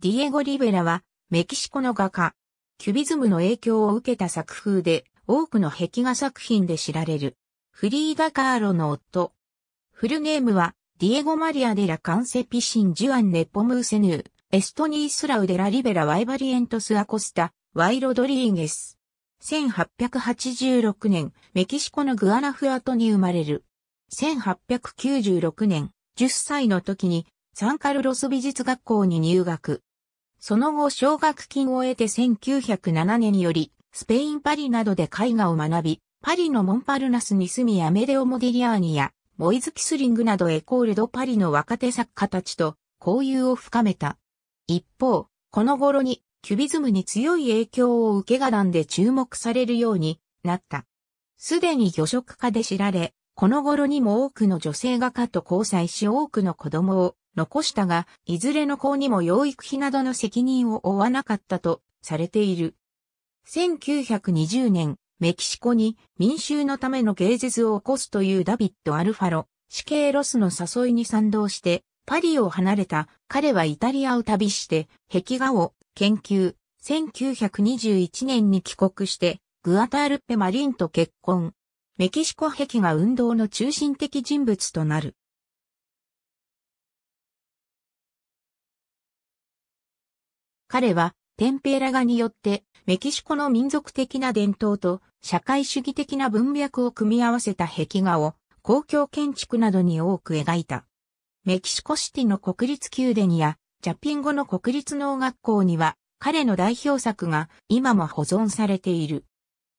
ディエゴ・リベラは、メキシコの画家。キュビズムの影響を受けた作風で、多くの壁画作品で知られる。フリーダ・カーロの夫。フルネームは、ディエゴ・マリア・デラ・カンセピシン・ジュアン・ネポムーセヌー、エストニースラウ・デラ・リベラ・ワイバリエントス・アコスタ、ワイ・ロドリーゲス。1886年、メキシコのグアナフアトに生まれる。1896年、10歳の時に、サンカルロス美術学校に入学。その後奨学金を得て1907年より、スペインパリなどで絵画を学び、パリのモンパルナスに住みアメデオ・モディリアーニや、モイズ・キスリングなどエコールド・パリの若手作家たちと交友を深めた。一方、この頃にキュビズムに強い影響を受けがなんで注目されるようになった。すでに魚食家で知られ、この頃にも多くの女性画家と交際し多くの子供を残したが、いずれの子にも養育費などの責任を負わなかったとされている。1920年、メキシコに民衆のための芸術を起こすというダビッド・アルファロ、死刑ロスの誘いに賛同して、パリを離れた彼はイタリアを旅して、壁画を研究。1921年に帰国して、グアタールペ・マリンと結婚。メキシコ壁画運動の中心的人物となる。彼は、テンペーラ画によって、メキシコの民族的な伝統と社会主義的な文脈を組み合わせた壁画を公共建築などに多く描いた。メキシコシティの国立宮殿やジャピンゴの国立農学校には彼の代表作が今も保存されている。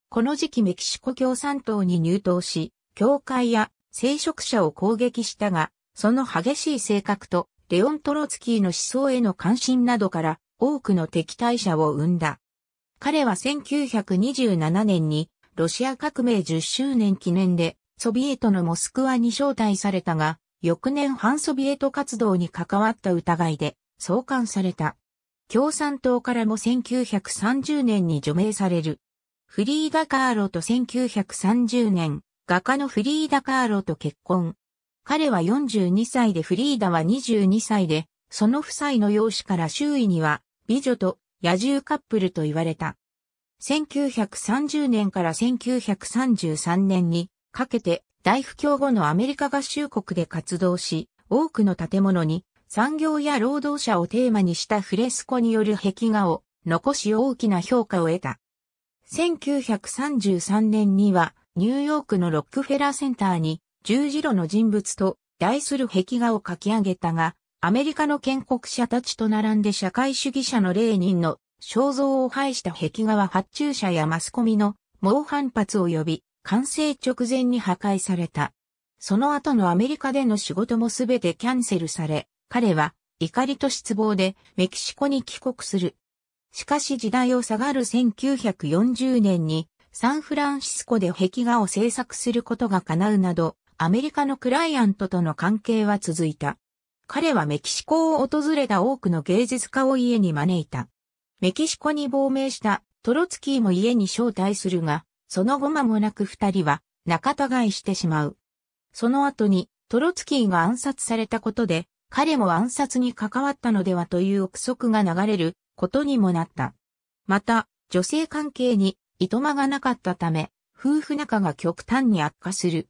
この時期メキシコ共産党に入党し、教会や聖職者を攻撃したが、その激しい性格とレオン・トロツキーの思想への関心などから多くの敵対者を生んだ。彼は1927年にロシア革命10周年記念でソビエトのモスクワに招待されたが、翌年反ソビエト活動に関わった疑いで送還された。共産党からも1930年に除名される。フリーダ・カーロと1930年、画家のフリーダ・カーロと結婚。彼は42歳でフリーダは22歳で、その夫妻の容姿から周囲には美女と野獣カップルと言われた。1930年から1933年にかけて大不況後のアメリカ合衆国で活動し、多くの建物に産業や労働者をテーマにしたフレスコによる壁画を残し大きな評価を得た。1933年にはニューヨークのロックフェラーセンターに十字路の人物と題する壁画を書き上げたが、アメリカの建国者たちと並んで社会主義者のレーニンの肖像を排した壁画は発注者やマスコミの猛反発を呼び、完成直前に破壊された。その後のアメリカでの仕事もすべてキャンセルされ、彼は怒りと失望でメキシコに帰国する。しかし時代を下がる1940年にサンフランシスコで壁画を制作することが叶うなど、アメリカのクライアントとの関係は続いた。彼はメキシコを訪れた多くの芸術家を家に招いた。メキシコに亡命したトロツキーも家に招待するが、その後間もなく二人は仲違いしてしまう。その後にトロツキーが暗殺されたことで、彼も暗殺に関わったのではという憶測が流れることにもなった。また、女性関係にいとまがなかったため、夫婦仲が極端に悪化する。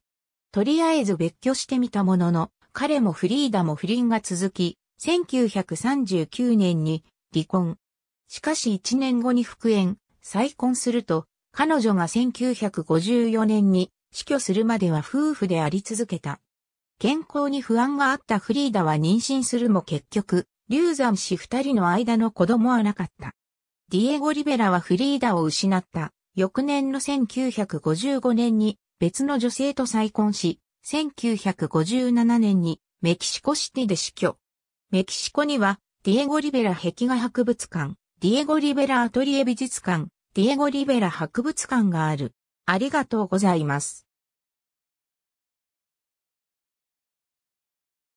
とりあえず別居してみたものの、彼もフリーダも不倫が続き、1939年に離婚。しかし1年後に復縁、再婚すると、彼女が1954年に死去するまでは夫婦であり続けた。健康に不安があったフリーダは妊娠するも結局、流産し二人の間の子供はなかった。ディエゴ・リベラはフリーダを失った。翌年の1955年に別の女性と再婚し、1957年にメキシコシティで死去。メキシコには、ディエゴ・リベラ壁画博物館、ディエゴ・リベラアトリエ美術館、ディエゴ・リベラ博物館がある。ありがとうございます。